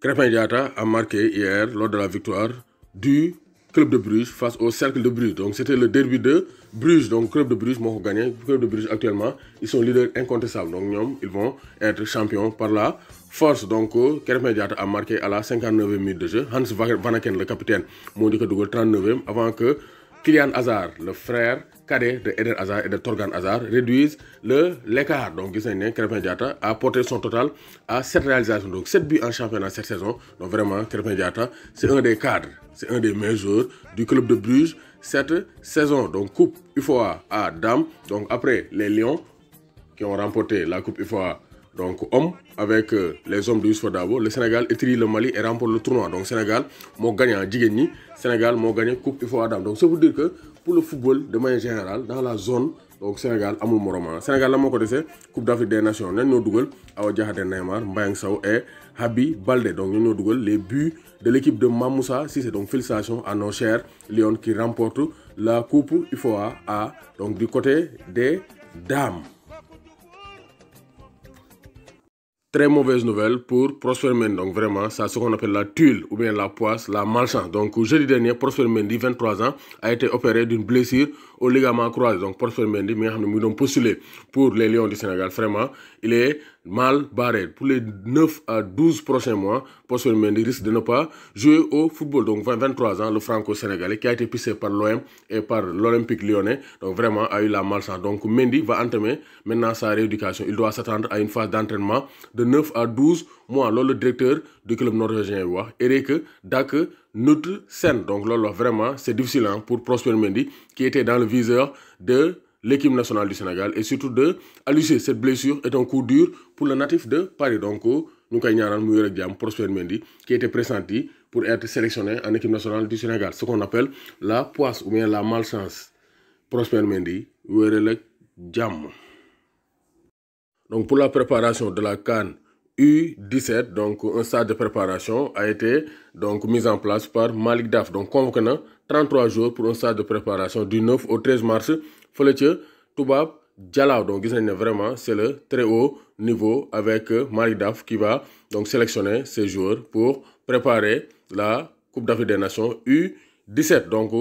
Crépin a marqué hier lors de la victoire du club de Bruges face au cercle de Bruges. Donc c'était le derby de Bruges. Donc club de Bruges, gagné. club de Bruges actuellement, ils sont leaders incontestables. Donc ils vont être champions par la force. Donc Kerem Diata a marqué à la 59e minute de jeu. Hans Vanaken, le capitaine, m'a dit que 39e avant que Kylian Hazard, le frère cadet de Eden Hazard et de Torgan Hazard, réduisent l'écart. Donc, Gisane Diata a porté son total à 7 réalisations, donc 7 buts en championnat cette saison. Donc, vraiment, Crépin Diata, c'est un des cadres, c'est un des meilleurs du club de Bruges cette saison. Donc, Coupe UFOA à Dame. Donc, après les Lions qui ont remporté la Coupe UFOA donc homme avec euh, les hommes de Youssoupha Dabo le Sénégal étrie le Mali et remporte le tournoi donc Sénégal a gagné jigéen ni, Sénégal m'a gagné coupe Ifo Adam donc ça veut dire que pour le football de manière générale dans la zone donc Sénégal amul Le ah, Sénégal la mon côté coupe d'Afrique des nations nous Neymar et Habi Balde, donc nous ñoo les buts de l'équipe de Mamoussa si c'est donc félicitations à nos chers Lyon qui remporte la coupe IFOA, A donc du côté des dames Très mauvaise nouvelle pour Prosper Mendy. Donc vraiment, ça ce qu'on appelle la tuile ou bien la poisse, la malchance. Donc jeudi dernier, Prosper Mendy, 23 ans, a été opéré d'une blessure au ligament croisé. Donc Prosper Mendy, mais nous avons postulé pour les Lions du Sénégal. Vraiment, il est mal barré pour les 9 à 12 prochains mois. Prosper Mendy risque de ne pas jouer au football. Donc 23 ans, le franco-sénégalais qui a été pissé par l'OM et par l'Olympique lyonnais. Donc vraiment a eu la malchance. Donc Mendy va entamer maintenant sa rééducation. Il doit s'attendre à une phase d'entraînement de 9 à 12 mois. le directeur du club norvégien Eric Dak Nutt scène Donc là, là vraiment, c'est difficile hein, pour Prosper Mendy qui était dans le viseur de l'équipe nationale du Sénégal et surtout de alluser cette blessure est un coup dur pour le natif de Paris. Donc, nous avons Prosper Mendy qui était pressenti pour être sélectionné en équipe nationale du Sénégal. Ce qu'on appelle la poisse ou bien la malchance. Prosper Mendy, Jam. Donc, pour la préparation de la Cannes U17, donc un stade de préparation a été donc mis en place par Malik Daf. Donc, convoquant 33 jours pour un stade de préparation du 9 au 13 mars le Toubab tubaab donc gis vraiment c'est le très haut niveau avec euh, Marie Daf qui va donc sélectionner ses joueurs pour préparer la Coupe d'Afrique des Nations U17 donc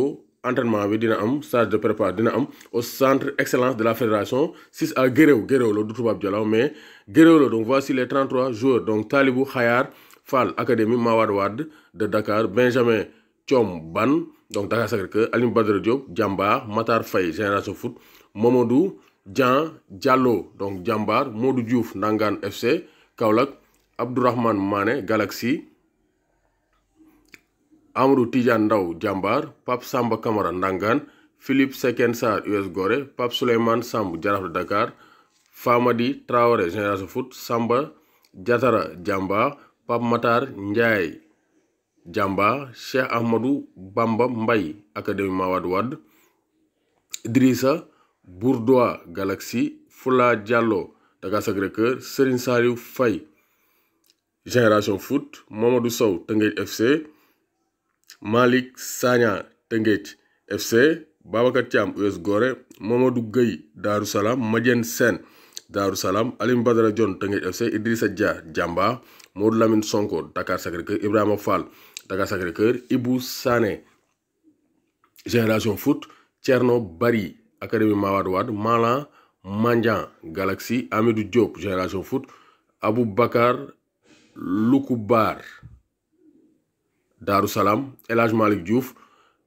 entraînement avec dina am stage de prépa dina am au centre excellence de la fédération 6 à Guéréo Guéréo le du tubaab mais Guéréo le donc voici les 33 joueurs donc Talibou Khayar Fall Académie Mawad Wad de Dakar Benjamin Thiom Ban donc Dakar Sacré-Cœur Alioune Badara Diop Jàmbaar Matar Faye Génération Foot Mamadou Dian Diallo donc Ndangaan FC Kaolack Abdourahmane Mané Galaxy Amadou Tidiane Ndaw Jàmbaar Pape Samba Camara Ndangaan Philippe Seken Sarr US Gorée Pape Souleymane Samb Jaraaf de Dakar Famadi Traoré Génération Foot Samba Diatara Jàmbaar Pape Matar Ndiaye Jàmba Cheikh Ahmadou Bamba Mbaye académie Mawade Wade Idrissa Bourdois Galaxy Fula Diallo Dakar Sacré-Cœur Serigne Saliou Faye Génération Foot Mamadou Sow Tëngéej FC Malick Sagna Tëngéej FC Babacar Thiam US Gorée Mamadou Gueye Darou Salam Madiène Sène Darou Salam Alim Badara Dione FC Idrissa Dia Jàmba Modou Lamine Sonko Dakar Sacré-Cœur Ibrahim Fall Dakar Sacré-Cœur Ibou Sané Génération Foot Tcherno Bari Académie Mawadwad, Malin Malan Mandian Galaxy Amidou Diop Génération Foot Bakar, Bakar, Darou Salam El Malik Diouf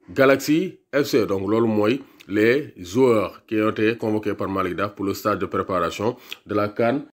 Galaxy FC donc l'olmoy les joueurs qui ont été convoqués par Malik Daf pour le stade de préparation de la CAN